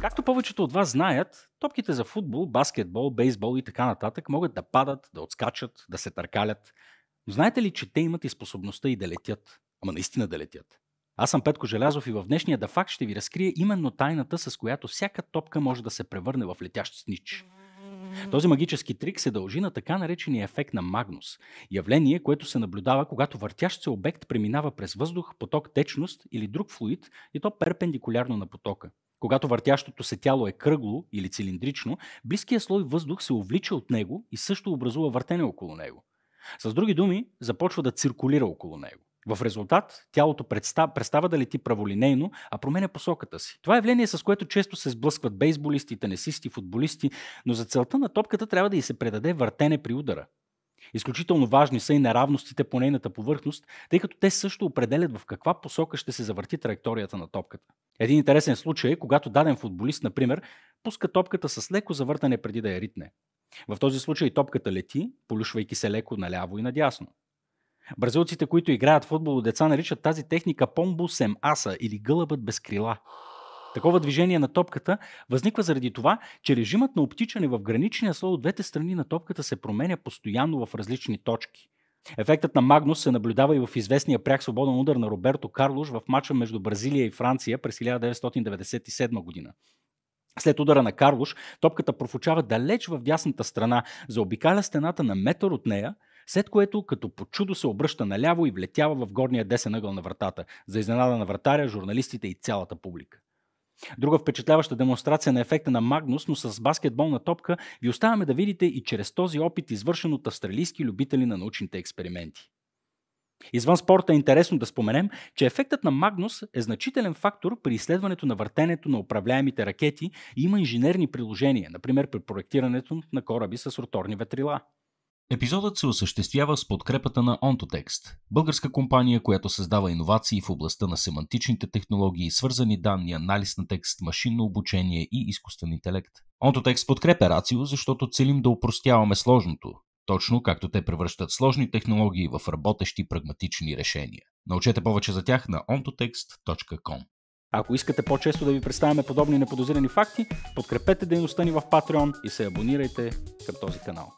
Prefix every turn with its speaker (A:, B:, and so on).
A: Както повечето от вас знаят, топките за футбол, баскетбол, бейсбол и така нататък могат да падат, да отскачат, да се търкалят. Но знаете ли, че те имат и способността и да летят? Ама наистина да летят. Аз съм Петко Желязов и в днешния Дафакт ще ви разкрия именно тайната, с която всяка топка може да се превърне в летящ снич. Този магически трик се дължи на така наречения ефект на Магнус. Явление, което се наблюдава, когато въртящ се обект преминава през въздух, поток, течност или друг флуид и то перпендикулярно на потока. Когато въртящото се тяло е кръгло или цилиндрично, близкият слой въздух се увлича от него и също образува въртене около него. С други думи, започва да циркулира около него. В резултат тялото представа, представа да лети праволинейно, а променя посоката си. Това е явление, с което често се сблъскват бейсболисти, тенесисти, футболисти, но за целта на топката трябва да й се предаде въртене при удара. Изключително важни са и неравностите по нейната повърхност, тъй като те също определят в каква посока ще се завърти траекторията на топката. Един интересен случай е, когато даден футболист, например, пуска топката с леко завъртане преди да я ритне. В този случай топката лети, полюшвайки се леко наляво и надясно. Бразилците, които играят футбол от деца, наричат тази техника помбо сем-аса или гълъбът без крила. Такова движение на топката възниква заради това, че режимът на обтичане в граничния слой от двете страни на топката се променя постоянно в различни точки. Ефектът на Магнус се наблюдава и в известния пряк свободен удар на Роберто Карлош в мача между Бразилия и Франция през 1997 година. След удара на Карлош, топката профучава далеч в дясната страна, заобикаля стената на метър от нея – след което, като по чудо се обръща наляво и влетява в горния десен ъгъл на вратата, за изненада на вратаря, журналистите и цялата публика. Друга впечатляваща демонстрация на ефекта на Магнус, но с баскетболна топка ви оставяме да видите и чрез този опит, извършен от австралийски любители на научните експерименти. Извън спорта е интересно да споменем, че ефектът на Магнус е значителен фактор при изследването на въртенето на управляемите ракети и има инженерни приложения, например при проектирането на кораби с роторни ветрила – Епизодът се осъществява с подкрепата на OntoText, българска компания, която създава иновации в областта на семантичните технологии, свързани данни, анализ на текст, машинно обучение и изкуствен интелект. OntoText подкрепя Рацио, защото целим да упростяваме сложното, точно както те превръщат сложни технологии в работещи прагматични решения. Научете повече за тях на ontotext.com. Ако искате по-често да ви представяме подобни неподозирани факти, подкрепете дейността ни в Patreon и се абонирайте към този канал.